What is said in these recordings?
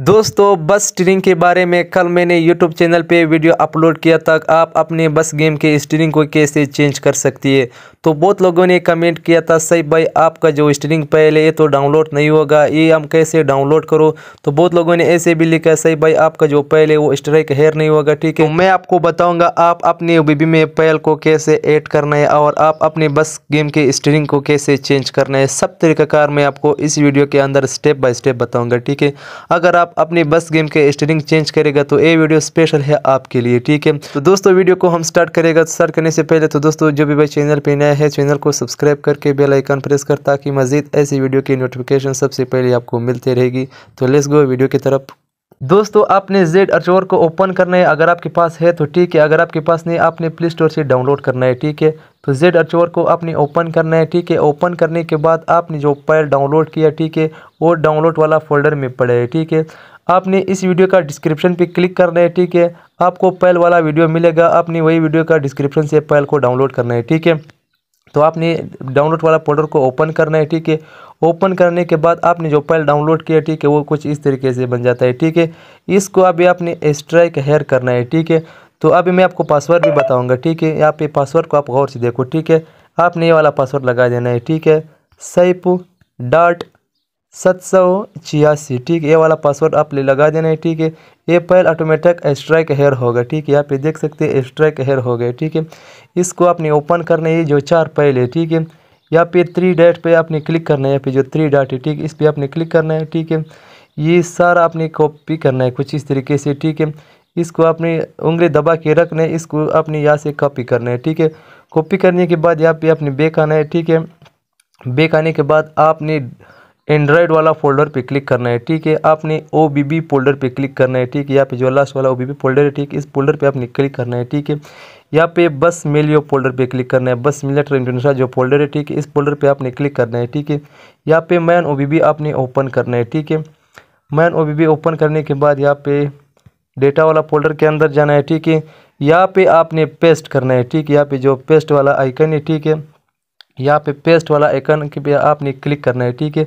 दोस्तों बस स्टीरिंग के बारे में कल मैंने यूट्यूब चैनल पे वीडियो अपलोड किया था आप अपने बस गेम के स्टीरिंग को कैसे चेंज कर सकती है तो बहुत लोगों ने कमेंट किया था सही भाई आपका जो स्टीरिंग पहले ये तो डाउनलोड नहीं होगा ये हम कैसे डाउनलोड करो तो बहुत लोगों ने ऐसे भी लिखा सही भाई आपका जो पहले वो स्ट्राइक हेयर नहीं होगा ठीक है तो मैं आपको बताऊँगा आप अपने बीबी में पैल को कैसे ऐड करना है और आप अपने बस गेम के स्टीरिंग को कैसे चेंज करना है सब तरीकाकार मैं आपको इस वीडियो के अंदर स्टेप बाई स्टेप बताऊँगा ठीक है अगर आप अपनी बस गेम के स्टेरिंग चेंज करेगा तो ये वीडियो स्पेशल है आपके लिए ठीक है तो दोस्तों वीडियो को हम स्टार्ट करेगा स्टार्ट तो करने से पहले तो दोस्तों जो भी भाई चैनल पर नया है चैनल को सब्सक्राइब करके बेल आइकन प्रेस कर ताकि मजीद ऐसी वीडियो की नोटिफिकेशन सबसे पहले आपको मिलती रहेगी तो लेस गो वीडियो की तरफ दोस्तों आपने जेड अर्चोर को ओपन करना है अगर आपके पास है तो ठीक है अगर आपके पास नहीं आपने प्ले स्टोर से डाउनलोड करना है ठीक है तो जेड अर्चोर को आपने ओपन करना है ठीक है ओपन करने के बाद आपने जो फाइल डाउनलोड किया ठीक है वो डाउनलोड वाला फोल्डर में पड़ा है ठीक है आपने इस वीडियो का डिस्क्रिप्शन पे क्लिक करना है ठीक है आपको पैल वाला वीडियो मिलेगा आपने वही वीडियो का डिस्क्रिप्शन से पैल को डाउनलोड करना है ठीक है तो आपने डाउनलोड वाला फोल्डर को ओपन करना है ठीक है ओपन करने के बाद आपने जो फाइल डाउनलोड किया ठीक है वो कुछ इस तरीके से बन जाता है ठीक है इसको अभी आपने स्ट्राइक हेयर करना है ठीक है तो अभी मैं आपको पासवर्ड भी बताऊँगा ठीक है यहाँ पे पासवर्ड को आप गौर से देखो ठीक है आपने ये वाला पासवर्ड लगा देना है ठीक है सैप डाट सत सौ छियासी ठीक ये वाला पासवर्ड आप ले लगा देना है ठीक है ये फाइल ऑटोमेटिक स्ट्राइक हेयर होगा ठीक है यहाँ पे देख सकते हैं स्ट्राइक हेयर हो गए ठीक है इसको आपने ओपन करना है जो चार फाइल है ठीक है यहाँ पे थ्री डैट पे आपने क्लिक करना है यहाँ पे जो थ्री डाट है ठीक है इस पर आपने क्लिक करना है ठीक है ये सारा आपने कॉपी करना है कुछ इस तरीके से ठीक है इसको आपने उंगली दबा के रखना है इसको आपने यहाँ से कॉपी करना है ठीक है कॉपी करने के बाद यहाँ पे आपने बेक आना है ठीक है बेक आने के बाद आपने एंड्रॉयड वाला फोल्डर पे क्लिक करना है ठीक है आपने ओ बी बी फोल्डर पे क्लिक करना है ठीक है यहाँ पे जो लास्ट वाला ओ बी बी फोल्डर है ठीक है इस फोल्डर पे आपने क्लिक करना है ठीक है यहाँ पे बस मेलियो फोल्डर पे क्लिक करना है बस मिलेटर इंटरनेशनल जो फोल्डर है ठीक है इस फोल्डर पे आपने क्लिक करना है ठीक है यहाँ पे मैन ओ बी बी आपने ओपन करना है ठीक है main O B B open करने के बाद यहाँ पे डेटा वाला फोल्डर के अंदर जाना है ठीक है यहाँ पे आपने पेस्ट करना है ठीक है यहाँ पे जो पेस्ट वाला आइकन है ठीक है यहाँ पे पेस्ट वाला आइकन के पे आपने क्लिक करना है ठीक है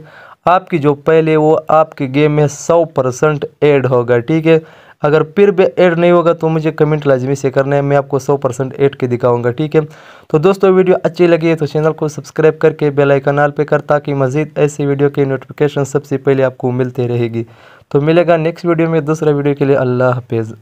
आपकी जो पहले वो आपके गेम में सौ परसेंट एड होगा ठीक है अगर फिर भी ऐड नहीं होगा तो मुझे कमेंट लाजमी से करना है मैं आपको 100 परसेंट ऐड के दिखाऊंगा ठीक है तो दोस्तों वीडियो अच्छी लगी है तो चैनल को सब्सक्राइब करके बेल आइकन आल पे कर ताकि मजीद ऐसी वीडियो की नोटिफिकेशन सबसे पहले आपको मिलती रहेगी तो मिलेगा नेक्स्ट वीडियो में दूसरा वीडियो के लिए अल्लाह हाफिज़